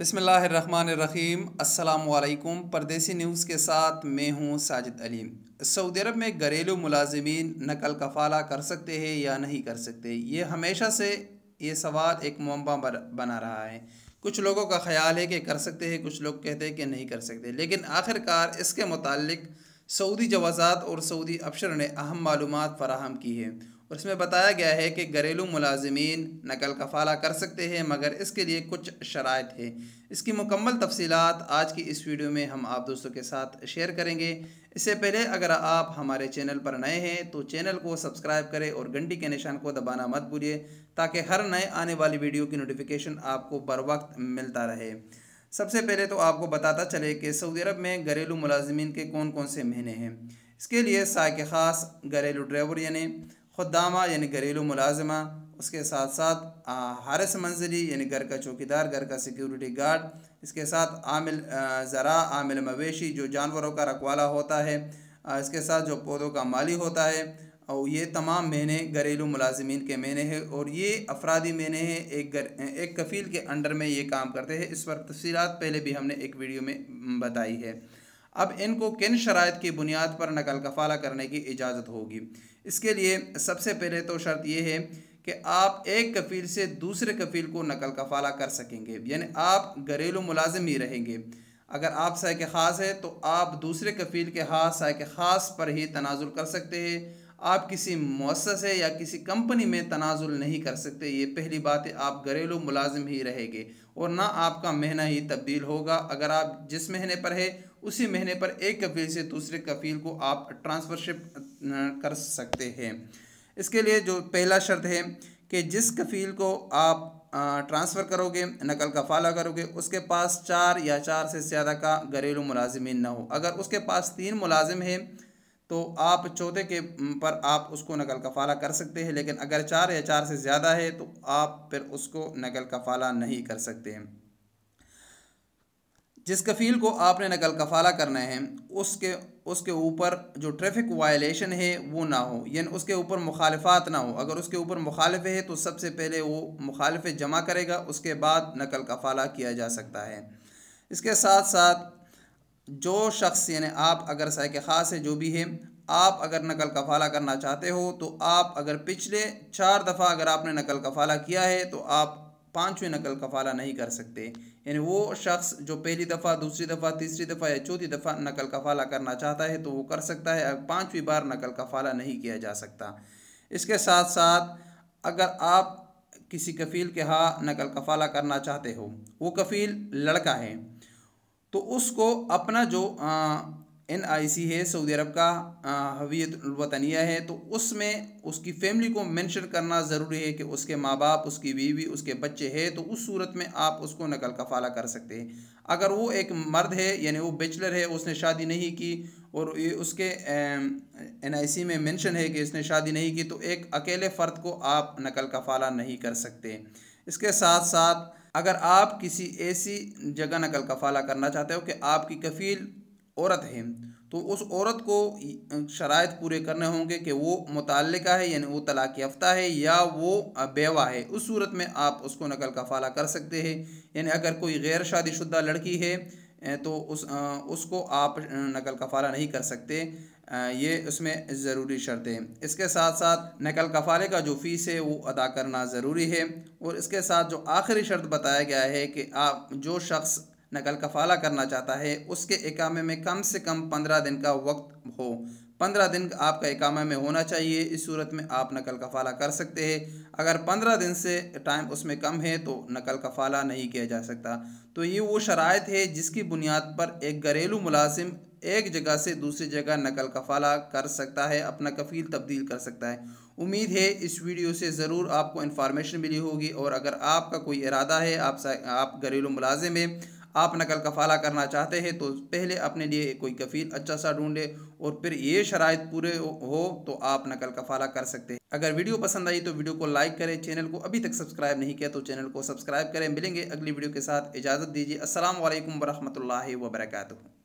बसमीम अल्लाम परदेसी न्यूज़ के साथ मैं हूँ साजिद अली सऊदी अरब में घरेलू मुलाजमीन नकल कफाला कर सकते हैं या नहीं कर सकते ये हमेशा से ये सवाल एक मम्बा बना रहा है कुछ लोगों का ख्याल है कि कर सकते हैं कुछ लोग कहते हैं कि नहीं कर सकते लेकिन आखिरकार इसके मतलब सऊदी जवाजात और सऊदी अफसर ने अहम मालूम फराहम की है और इसमें बताया गया है कि घरेलू मुलाजमीन नकल का फाला कर सकते हैं मगर इसके लिए कुछ शराय है इसकी मुकम्मल तफसीत आज की इस वीडियो में हम आप दोस्तों के साथ शेयर करेंगे इससे पहले अगर आप हमारे चैनल पर नए हैं तो चैनल को सब्सक्राइब करें और घंटी के निशान को दबाना मत भूलिए ताकि हर नए आने वाली वीडियो की नोटिफिकेशन आपको बर वक्त मिलता रहे सबसे पहले तो आपको बताता चले कि सऊदी अरब में घरेलू मुलाजमीन के कौन कौन से महीने हैं इसके लिए साय खास घरेलू ड्राइवर यानी खुदामा यानी घरेलू मुलाजमा उसके साथ साथ हारस मंजिली यानी घर का चौकीदार घर का सिक्योरिटी गार्ड इसके साथ आमिल ज़रा आमिल मवेशी जो जानवरों का रखवाला होता है इसके साथ जो पौधों का माली होता है और ये तमाम महीने घरेलू मुलाजमीन के महीने हैं और ये अफराधी महीने हैं एक गर, एक कफ़ील के अंडर में ये काम करते हैं इस पर तफसीत पहले भी हमने एक वीडियो में बताई है अब इनको किन शरात की बुनियाद पर नकल कफाला करने की इजाज़त होगी इसके लिए सबसे पहले तो शर्त यह है कि आप एक कफ़ील से दूसरे कफ़ील को नकल कफाला कर सकेंगे यानी आप घरेलू मुलाजिम ही रहेंगे अगर आप सायक ख़ास है तो आप दूसरे कफ़ील के हाथ सायक ख़ास पर ही तनाजुल कर सकते हैं आप किसी मौसस या किसी कंपनी में तनाजुल नहीं कर सकते ये पहली बात है आप घरेलू मुलाजिम ही रहेंगे और ना आपका महीना ही तब्दील होगा अगर आप जिस महीने पर है उसी महीने पर एक कफील से दूसरे कफील को आप ट्रांसफरशिप कर सकते हैं इसके लिए जो पहला शर्त है कि जिस कफील को आप ट्रांसफ़र करोगे नकल का फाला करोगे उसके पास चार या चार से ज़्यादा का घरेलू मुलाजिम ना हो अगर उसके पास तीन मुलाजिम है तो आप चौथे के पर आप उसको नकल का फ़ाला कर सकते हैं लेकिन अगर चार या चार से ज़्यादा है तो आप फिर उसको नकल का फाला नहीं कर सकते हैं जिस कफ़ील को आपने नकल कफ़ाला करना है उसके उसके ऊपर जो ट्रैफिक वायलेशन है वो ना हो यानी उसके ऊपर मुखालफात ना हो अगर उसके ऊपर मुखालफ है तो सबसे पहले वो मुखालफ जमा करेगा उसके बाद नकल कफ़ाला किया जा सकता है इसके साथ साथ जो शख्स यानी आप अगर सैक ख़ास है जो भी है आप अगर नकल कफ़ाला करना चाहते हो तो आप अगर पिछले चार दफ़ा अगर आपने नकल कफ़ाला किया है तो आप पाँचवें नकल कफ़ाला नहीं कर सकते यानी वो शख्स जो पहली दफ़ा दूसरी दफ़ा तीसरी दफ़ा या चौथी दफ़ा नकल कफ़ाला करना चाहता है तो वो कर सकता है पाँचवीं बार नकल कफाला नहीं किया जा सकता इसके साथ साथ अगर आप किसी कफ़ील के हाँ नकल कफाला करना चाहते हो वो कफ़ील लड़का है तो उसको अपना जो आ, एन आई सी है सऊदी अरब का हवियत है तो उसमें उसकी फैमिली को मेंशन करना ज़रूरी है कि उसके माँ बाप उसकी बीवी उसके बच्चे हैं तो उस सूरत में आप उसको नकल कफाला कर सकते हैं अगर वो एक मर्द है यानी वो बेचलर है उसने शादी नहीं की और ये उसके एन आई सी में मेंशन है कि इसने शादी नहीं की तो एक अकेले फ़र्द को आप नकल कफाला नहीं कर सकते इसके साथ साथ अगर आप किसी ऐसी जगह नकल कफाला करना चाहते हो कि आपकी कफ़ील औरत है तो उस औरत को शराय पूरे करने होंगे कि वो मुतल है यानी वो तलाक याफ्ता है या वो बेवा है उस सूरत में आप उसको नकल का फाला कर सकते हैं यानी अगर कोई गैर शादीशुदा लड़की है तो उस उसको आप नकल फाला नहीं कर सकते ये उसमें ज़रूरी शर्त है इसके साथ साथ नकल कफाले का जो फ़ीस है वो अदा करना ज़रूरी है और इसके साथ जो आखिरी शर्त बताया गया है कि आप जो शख्स नकल कफाला करना चाहता है उसके इकामे में कम से कम पंद्रह दिन का वक्त हो पंद्रह दिन आपका एकामे में होना चाहिए इस सूरत में आप नकल कफाला कर सकते हैं अगर पंद्रह दिन से टाइम उसमें कम है तो नकल कफाला नहीं किया जा सकता तो ये वो शरात है जिसकी बुनियाद पर एक घरेलू मुलाजिम एक जगह से दूसरी जगह नकल कफाला कर सकता है अपना कफील तब्दील कर सकता है उम्मीद है इस वीडियो से ज़रूर आपको इन्फॉर्मेशन मिली होगी और अगर आपका कोई इरादा है आप आप घरेलू मुलाजिम है आप नकल कफाला करना चाहते हैं तो पहले अपने लिए कोई कफ़ील अच्छा सा ढूंढे और फिर ये शराइ पूरे हो तो आप नकल कफाला कर सकते हैं अगर वीडियो पसंद आई तो वीडियो को लाइक करें चैनल को अभी तक सब्सक्राइब नहीं किया तो चैनल को सब्सक्राइब करें मिलेंगे अगली वीडियो के साथ इजाज़त दीजिए असल वरहमल वर्का